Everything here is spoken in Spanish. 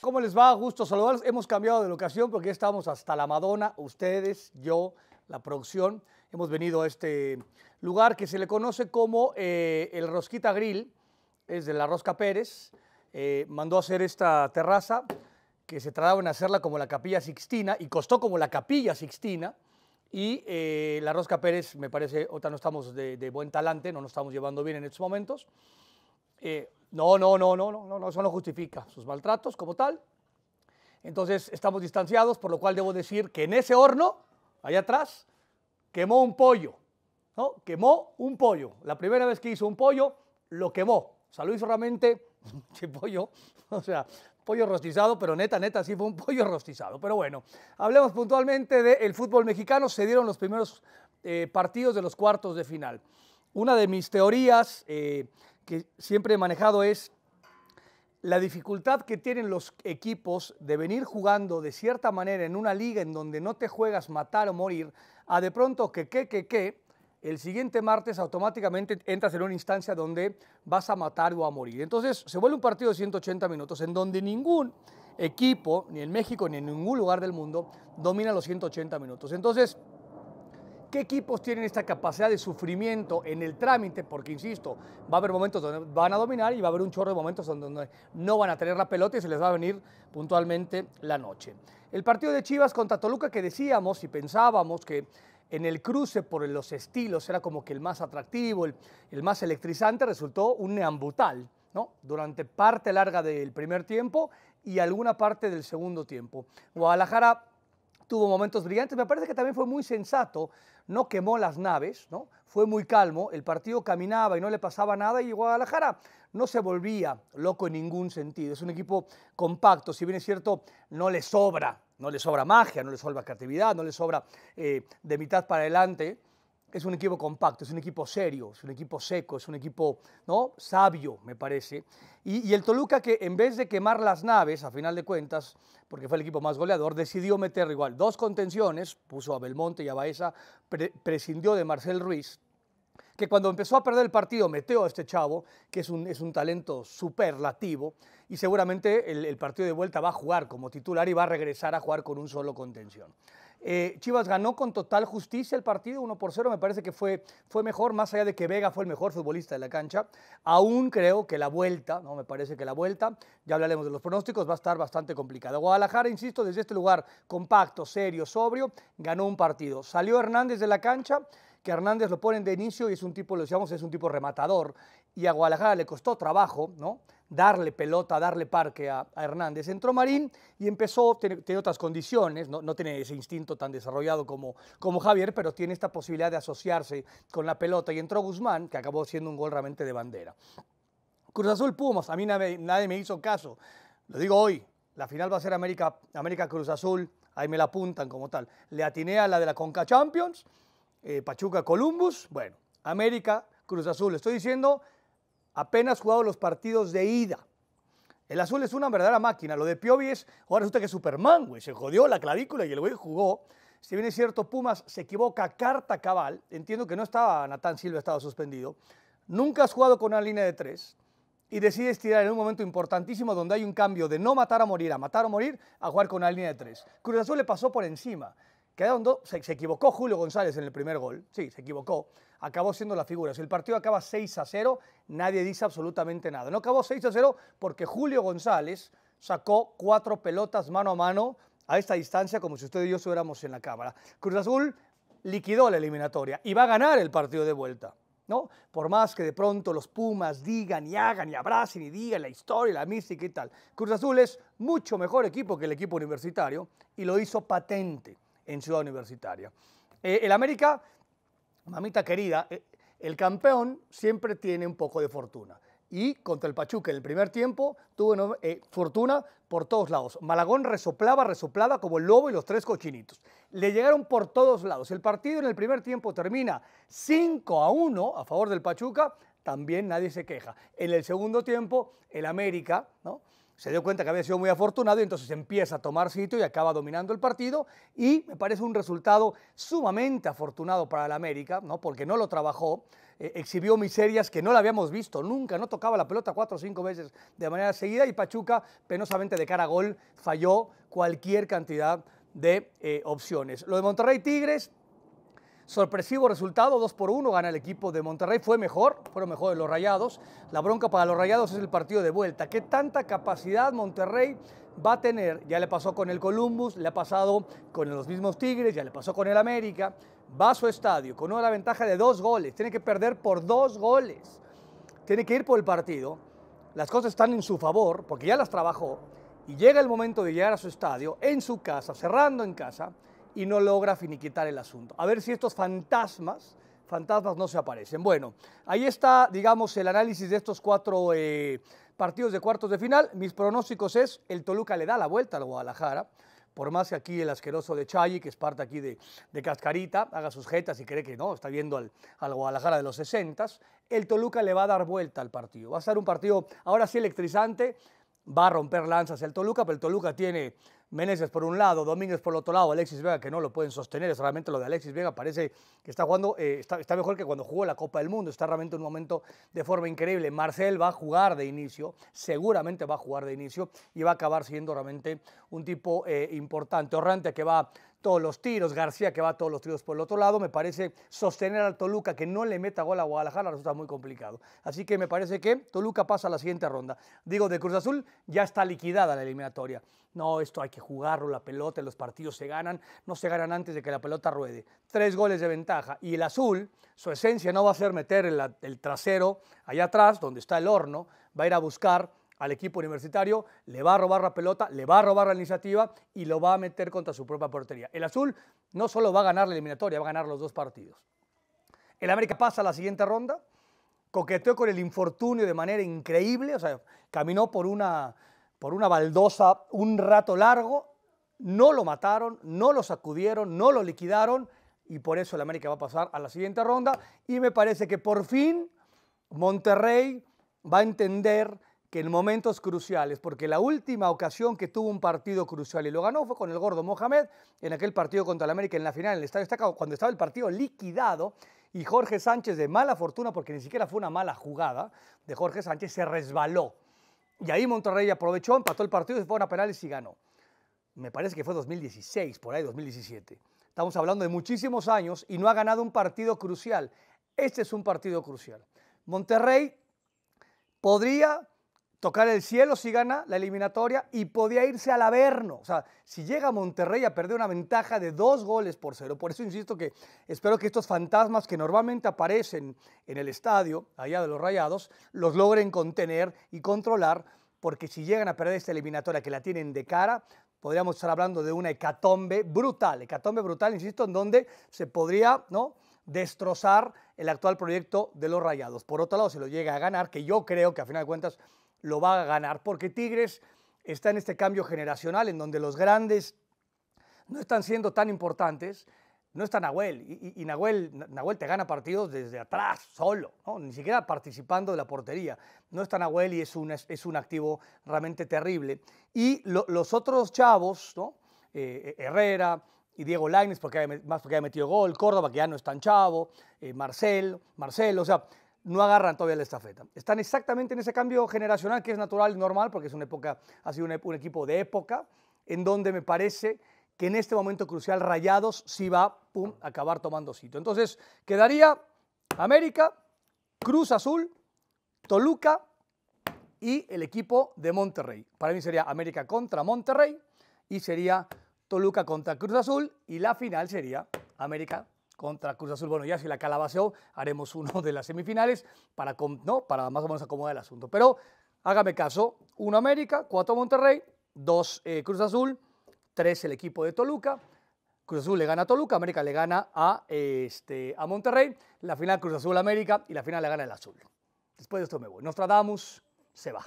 ¿Cómo les va? Gusto saludarlos. Hemos cambiado de locación porque estábamos hasta la Madonna, ustedes, yo, la producción. Hemos venido a este lugar que se le conoce como eh, el Rosquita Grill, es de la Rosca Pérez. Eh, mandó a hacer esta terraza que se trataba de hacerla como la Capilla Sixtina y costó como la Capilla Sixtina. Y eh, la Rosca Pérez, me parece, otra no estamos de, buen talante, no nos estamos llevando bien en estos momentos. Eh, no, no, no, no, no, no, eso no justifica sus maltratos como tal. Entonces estamos distanciados, por lo cual debo decir que en ese horno, allá atrás, quemó un pollo, ¿no? Quemó un pollo. La primera vez que hizo un pollo, lo quemó. O sea, lo hizo realmente, pollo, o sea, pollo rostizado, pero neta, neta, sí fue un pollo rostizado. Pero bueno, hablemos puntualmente del fútbol mexicano. Se dieron los primeros eh, partidos de los cuartos de final. Una de mis teorías eh, que siempre he manejado es la dificultad que tienen los equipos de venir jugando de cierta manera en una liga en donde no te juegas matar o morir, a de pronto que, que, que, que, el siguiente martes automáticamente entras en una instancia donde vas a matar o a morir. Entonces se vuelve un partido de 180 minutos en donde ningún equipo, ni en México ni en ningún lugar del mundo, domina los 180 minutos. Entonces, ¿qué equipos tienen esta capacidad de sufrimiento en el trámite? Porque, insisto, va a haber momentos donde van a dominar y va a haber un chorro de momentos donde no van a tener la pelota y se les va a venir puntualmente la noche. El partido de Chivas contra Toluca que decíamos y pensábamos que en el cruce por los estilos era como que el más atractivo, el, más electrizante, resultó un neambutal, ¿no? Durante parte larga del primer tiempo y alguna parte del segundo tiempo. Guadalajara tuvo momentos brillantes, me parece que también fue muy sensato, no quemó las naves, ¿no? Fue muy calmo, el partido caminaba y no le pasaba nada y Guadalajara no se volvía loco en ningún sentido. Es un equipo compacto, si bien es cierto, no le sobra no le sobra magia, no le sobra creatividad, no le sobra eh, de mitad para adelante. Es un equipo compacto, es un equipo serio, es un equipo seco, es un equipo ¿no? sabio, me parece. Y, el Toluca que en vez de quemar las naves, a final de cuentas, porque fue el equipo más goleador, decidió meter igual dos contenciones, puso a Belmonte y a Baeza, prescindió de Marcel Ruiz, que cuando empezó a perder el partido meteo a este chavo, que es un, es un talento superlativo, y seguramente el, partido de vuelta va a jugar como titular y va a regresar a jugar con un solo contención. Eh, Chivas ganó con total justicia el partido, 1 por 0, me parece que fue, fue mejor, más allá de que Vega fue el mejor futbolista de la cancha. Aún creo que la vuelta, no me parece que la vuelta, ya hablaremos de los pronósticos, va a estar bastante complicada. Guadalajara, insisto, desde este lugar compacto, serio, sobrio, ganó un partido. Salió Hernández de la cancha, que Hernández lo ponen de inicio y es un tipo, lo decíamos, es un tipo rematador. Y a Guadalajara le costó trabajo, ¿no? Darle pelota, darle parque a, Hernández. Entró Marín y empezó, tiene, otras condiciones, ¿no? tiene ese instinto tan desarrollado como, como Javier, pero tiene esta posibilidad de asociarse con la pelota. Y entró Guzmán, que acabó siendo un gol realmente de bandera. Cruz Azul Pumas, a mí nadie, me hizo caso. Lo digo hoy, la final va a ser América, América Cruz Azul, ahí me la apuntan como tal. Le atiné a la de la Conca Champions, eh, Pachuca, Columbus, bueno, América, Cruz Azul. Estoy diciendo apenas jugado los partidos de ida. El azul es una verdadera máquina. Lo de Piovi es, ahora resulta que es Superman, güey. Se jodió la clavícula y el güey jugó. Si bien es cierto, Pumas se equivoca carta cabal. Entiendo que no estaba Natán Silva, estaba suspendido. Nunca has jugado con una línea de tres y decides tirar en un momento importantísimo donde hay un cambio de no matar a morir a matar o morir a jugar con una línea de tres. Cruz Azul le pasó por encima. Quedaron se, equivocó Julio González en el primer gol, sí, se equivocó, acabó siendo la figura. Si el partido acaba 6 a 0, nadie dice absolutamente nada. No acabó 6 a 0 porque Julio González sacó cuatro pelotas mano a mano a esta distancia como si usted y yo estuviéramos en la cámara. Cruz Azul liquidó la eliminatoria y va a ganar el partido de vuelta. ¿No? Por más que de pronto los Pumas digan y hagan y abracen y digan la historia, la mística y tal. Cruz Azul es mucho mejor equipo que el equipo universitario y lo hizo patente en Ciudad Universitaria. Eh, el América, mamita querida, eh, el campeón siempre tiene un poco de fortuna. Y contra el Pachuca en el primer tiempo tuvo eh, fortuna por todos lados. Malagón resoplaba, resoplaba como el lobo y los tres cochinitos. Le llegaron por todos lados. El partido en el primer tiempo termina 5 a 1 a favor del Pachuca. También nadie se queja. En el segundo tiempo, el América, ¿no? se dio cuenta que había sido muy afortunado y entonces empieza a tomar sitio y acaba dominando el partido y me parece un resultado sumamente afortunado para el América, ¿no? porque no lo trabajó, eh, exhibió miserias que no la habíamos visto nunca, no tocaba la pelota cuatro o cinco veces de manera seguida y Pachuca penosamente de cara a gol falló cualquier cantidad de eh, opciones. Lo de Monterrey Tigres Sorpresivo resultado, 2 por 1 gana el equipo de Monterrey. Fue mejor, fueron mejores los rayados. La bronca para los rayados es el partido de vuelta. ¿Qué tanta capacidad Monterrey va a tener? Ya le pasó con el Columbus, le ha pasado con los mismos Tigres, ya le pasó con el América. Va a su estadio con una ventaja de dos goles. Tiene que perder por dos goles. Tiene que ir por el partido. Las cosas están en su favor porque ya las trabajó. Y llega el momento de llegar a su estadio, en su casa, cerrando en casa y no logra finiquitar el asunto. A ver si estos fantasmas, fantasmas no se aparecen. Bueno, ahí está, digamos, el análisis de estos cuatro eh, partidos de cuartos de final. Mis pronósticos es, el Toluca le da la vuelta al Guadalajara por más que aquí el asqueroso de Chayi, que es parte aquí de, Cascarita, haga sus jetas y cree que no, está viendo al, al Guadalajara de los 60, el Toluca le va a dar vuelta al partido. Va a ser un partido ahora sí electrizante va a romper lanzas el Toluca, pero el Toluca tiene Meneses por un lado, Domínguez por el otro lado, Alexis Vega que no lo pueden sostener, es realmente lo de Alexis Vega, parece que está jugando, eh, está, mejor que cuando jugó la Copa del Mundo, está realmente un momento de forma increíble. Marcel va a jugar de inicio, seguramente va a jugar de inicio y va a acabar siendo realmente un tipo eh, importante. Orrante que va todos los tiros, García que va todos los tiros por el otro lado, me parece sostener al Toluca que no le meta gol a Guadalajara resulta muy complicado. Así que me parece que Toluca pasa a la siguiente ronda. Digo, de Cruz Azul ya está liquidada la eliminatoria. No, esto hay que jugarlo, la pelota, los partidos se ganan, no se ganan antes de que la pelota ruede. Tres goles de ventaja. Y el azul, su esencia no va a ser meter el trasero allá atrás, donde está el horno, va a ir a buscar al equipo universitario, le va a robar la pelota, le va a robar la iniciativa y lo va a meter contra su propia portería. El azul no solo va a ganar la eliminatoria, va a ganar los dos partidos. El América pasa a la siguiente ronda, coqueteó con el infortunio de manera increíble, o sea, caminó por una, por una baldosa un rato largo, no lo mataron, no lo sacudieron, no lo liquidaron y por eso el América va a pasar a la siguiente ronda y me parece que por fin Monterrey va a entender que en momentos cruciales, porque la última ocasión que tuvo un partido crucial y lo ganó fue con el gordo Mohamed en aquel partido contra el América en la final, en el estadio cuando estaba el partido liquidado y Jorge Sánchez de mala fortuna, porque ni siquiera fue una mala jugada de Jorge Sánchez, se resbaló. Y ahí Monterrey aprovechó, empató el partido, se fue a penales y ganó. Me parece que fue 2016, por ahí 2017. Estamos hablando de muchísimos años y no ha ganado un partido crucial. Este es un partido crucial. Monterrey podría tocar el cielo si gana la eliminatoria y podía irse al Averno. O sea, si llega Monterrey a perder una ventaja de dos goles por cero. Por eso insisto que espero que estos fantasmas que normalmente aparecen en el estadio, allá de los rayados, los logren contener y controlar, porque si llegan a perder esta eliminatoria que la tienen de cara, podríamos estar hablando de una hecatombe brutal. Hecatombe brutal, insisto, en donde se podría, ¿no? destrozar el actual proyecto de los Rayados. Por otro lado, si lo llega a ganar, que yo creo que a final de cuentas lo va a ganar, porque Tigres está en este cambio generacional en donde los grandes no están siendo tan importantes. No está Nahuel, y, Nahuel, te gana partidos desde atrás, solo, ni siquiera participando de la portería. No está Nahuel y es un, es un activo realmente terrible. Y los otros chavos, ¿no? Eh, eh, Herrera, y Diego Laines, porque más porque ha metido gol, Córdoba, que ya no es tan chavo, Marcel eh, Marcel, Marcelo, o sea, no agarran todavía la estafeta. Están exactamente en ese cambio generacional que es natural y normal porque es una época, ha sido un, equipo de época, en donde me parece que en este momento crucial Rayados sí va a acabar tomando sitio. Entonces quedaría América, Cruz Azul, Toluca y el equipo de Monterrey. Para mí sería América contra Monterrey y sería Toluca contra Cruz Azul y la final sería América contra Cruz Azul. Bueno, ya si la calabaceó, haremos uno de las semifinales para, ¿no? para más o menos acomodar el asunto. Pero hágame caso, uno América, cuatro Monterrey, dos eh, Cruz Azul, tres el equipo de Toluca. Cruz Azul le gana a Toluca, América le gana a, este, a Monterrey, la final Cruz Azul América y la final le gana el Azul. Después de esto me voy. Nostradamus se va.